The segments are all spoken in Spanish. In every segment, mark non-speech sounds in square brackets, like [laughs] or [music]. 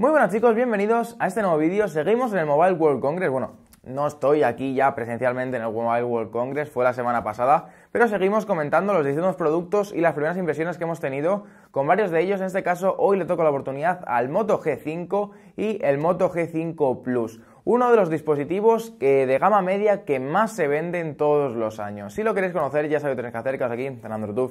Muy buenas chicos, bienvenidos a este nuevo vídeo. Seguimos en el Mobile World Congress. Bueno, no estoy aquí ya presencialmente en el Mobile World Congress, fue la semana pasada, pero seguimos comentando los distintos productos y las primeras impresiones que hemos tenido con varios de ellos. En este caso, hoy le toca la oportunidad al Moto G5 y el Moto G5 Plus uno de los dispositivos de gama media que más se venden todos los años. Si lo queréis conocer, ya sabéis que tenéis que hacer, aquí en Android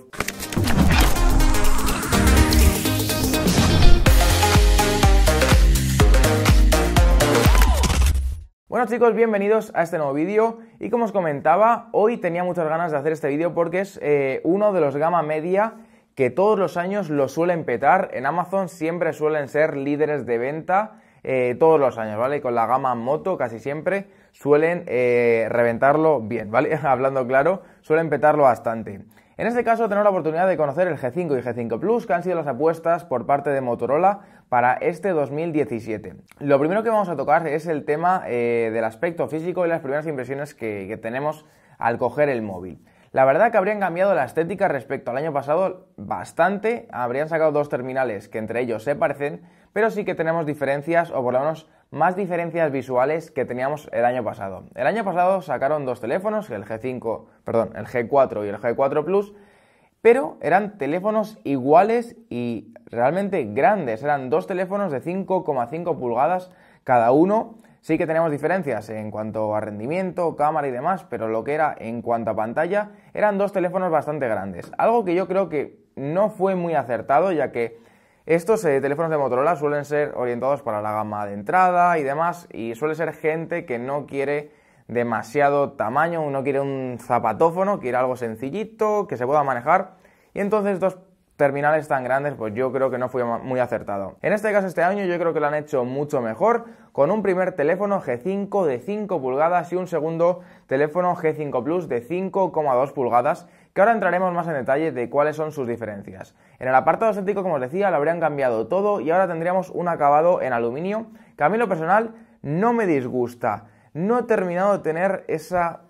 Bueno chicos, bienvenidos a este nuevo vídeo y como os comentaba, hoy tenía muchas ganas de hacer este vídeo porque es eh, uno de los gama media que todos los años lo suelen petar. En Amazon siempre suelen ser líderes de venta eh, todos los años, ¿vale? con la gama moto casi siempre suelen eh, reventarlo bien, [laughs] ¿vale? Hablando claro, suelen petarlo bastante. En este caso tenemos la oportunidad de conocer el G5 y G5 Plus, que han sido las apuestas por parte de Motorola para este 2017. Lo primero que vamos a tocar es el tema eh, del aspecto físico y las primeras impresiones que, tenemos al coger el móvil. La verdad que habrían cambiado la estética respecto al año pasado bastante, habrían sacado dos terminales que entre ellos se parecen, pero sí que tenemos diferencias, o por lo menos más diferencias visuales que teníamos el año pasado. El año pasado sacaron dos teléfonos, el G5, perdón, el G4 y el G4 Plus, pero eran teléfonos iguales y realmente grandes. Eran dos teléfonos de 5,5 pulgadas cada uno. Sí que teníamos diferencias en cuanto a rendimiento, cámara y demás, pero lo que era en cuanto a pantalla, eran dos teléfonos bastante grandes. Algo que yo creo que no fue muy acertado, ya que estos eh, teléfonos de Motorola suelen ser orientados para la gama de entrada y demás, y suele ser gente que no quiere demasiado tamaño, uno quiere un zapatófono, quiere algo sencillito, que se pueda manejar. Y entonces dos terminales tan grandes, pues yo creo que no fue muy acertado. En este caso, este año yo creo que lo han hecho mucho mejor, con un primer teléfono G5 de 5 pulgadas y un segundo teléfono G5 Plus de 5,2 pulgadas, que ahora entraremos más en detalle de cuáles son sus diferencias. En el apartado estético, como os decía, lo habrían cambiado todo y ahora tendríamos un acabado en aluminio, que a mí lo personal no me disgusta no he terminado de tener esa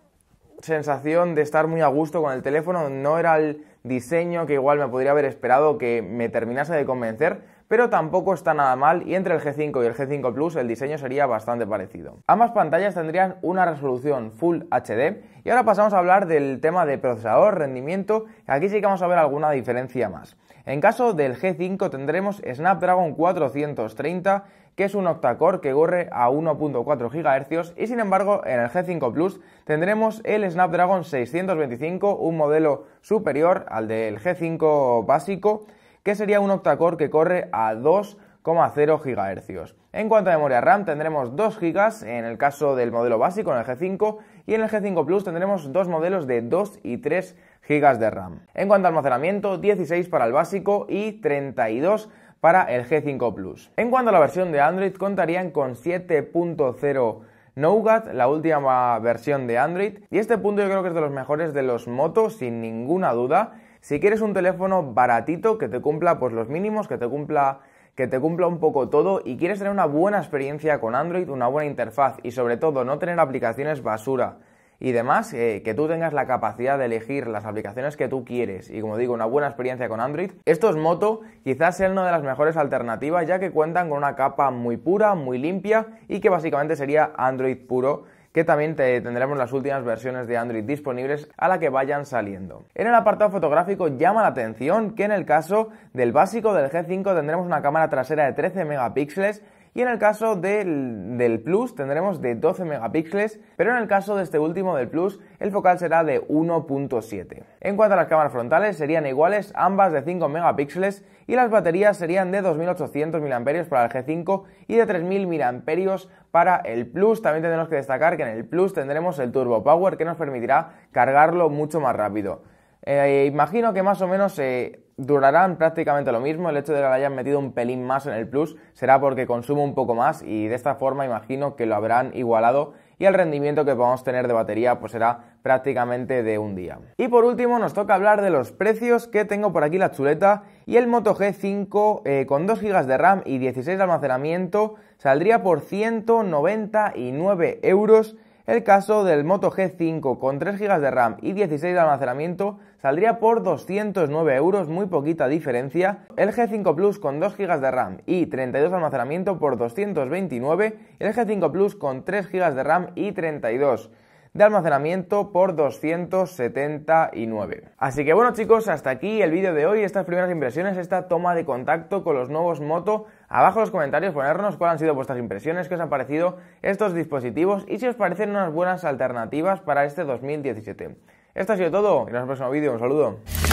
sensación de estar muy a gusto con el teléfono, no era el diseño que igual me podría haber esperado que me terminase de convencer, pero tampoco está nada mal y entre el G5 y el G5 Plus el diseño sería bastante parecido. Ambas pantallas tendrían una resolución Full HD y ahora pasamos a hablar del tema de procesador, rendimiento, aquí sí que vamos a ver alguna diferencia más. En caso del G5 tendremos Snapdragon 430 que es un octa que corre a 1.4 GHz y sin embargo en el G5 Plus tendremos el Snapdragon 625, un modelo superior al del G5 básico, que sería un octa que corre a 2,0 GHz. En cuanto a memoria RAM tendremos 2 GB en el caso del modelo básico en el G5 y en el G5 Plus tendremos dos modelos de 2 y 3 GB de RAM. En cuanto a almacenamiento, 16 para el básico y 32 para el G5 Plus. En cuanto a la versión de Android, contarían con 7.0 Nougat, la última versión de Android, y este punto yo creo que es de los mejores de los motos, sin ninguna duda. Si quieres un teléfono baratito que te cumpla pues los mínimos, que te cumpla que te cumpla un poco todo y quieres tener una buena experiencia con Android, una buena interfaz y sobre todo no tener aplicaciones basura y demás, eh, que tú tengas la capacidad de elegir las aplicaciones que tú quieres y como digo, una buena experiencia con Android, estos Moto quizás sean una de las mejores alternativas ya que cuentan con una capa muy pura, muy limpia y que básicamente sería Android puro que también tendremos las últimas versiones de Android disponibles a la que vayan saliendo. En el apartado fotográfico llama la atención que en el caso del básico del G5 tendremos una cámara trasera de 13 megapíxeles y en el caso del, Plus tendremos de 12 megapíxeles, pero en el caso de este último del Plus el focal será de 1.7. En cuanto a las cámaras frontales serían iguales, ambas de 5 megapíxeles y las baterías serían de 2.800 mAh para el G5 y de 3.000 mAh para el Plus. También tenemos que destacar que en el Plus tendremos el Turbo Power que nos permitirá cargarlo mucho más rápido. Eh, imagino que más o menos eh, durarán prácticamente lo mismo. El hecho de que le hayan metido un pelín más en el Plus será porque consume un poco más y de esta forma imagino que lo habrán igualado y el rendimiento que podamos tener de batería pues será prácticamente de un día. Y por último nos toca hablar de los precios que tengo por aquí la chuleta y el Moto G5 eh, con 2 GB de RAM y 16 de almacenamiento saldría por 199 euros el caso del Moto G5 con 3 GB de RAM y 16 de almacenamiento saldría por 209 euros, muy poquita diferencia. El G5 Plus con 2 GB de RAM y 32 de almacenamiento por 229. El G5 Plus con 3 GB de RAM y 32 de almacenamiento por 279. Así que bueno chicos, hasta aquí el vídeo de hoy, estas primeras impresiones, esta toma de contacto con los nuevos Moto. Abajo en los comentarios ponernos cuáles han sido vuestras impresiones, qué os han parecido estos dispositivos y si os parecen unas buenas alternativas para este 2017. Esto ha sido todo y nos vemos en el próximo vídeo. Un saludo.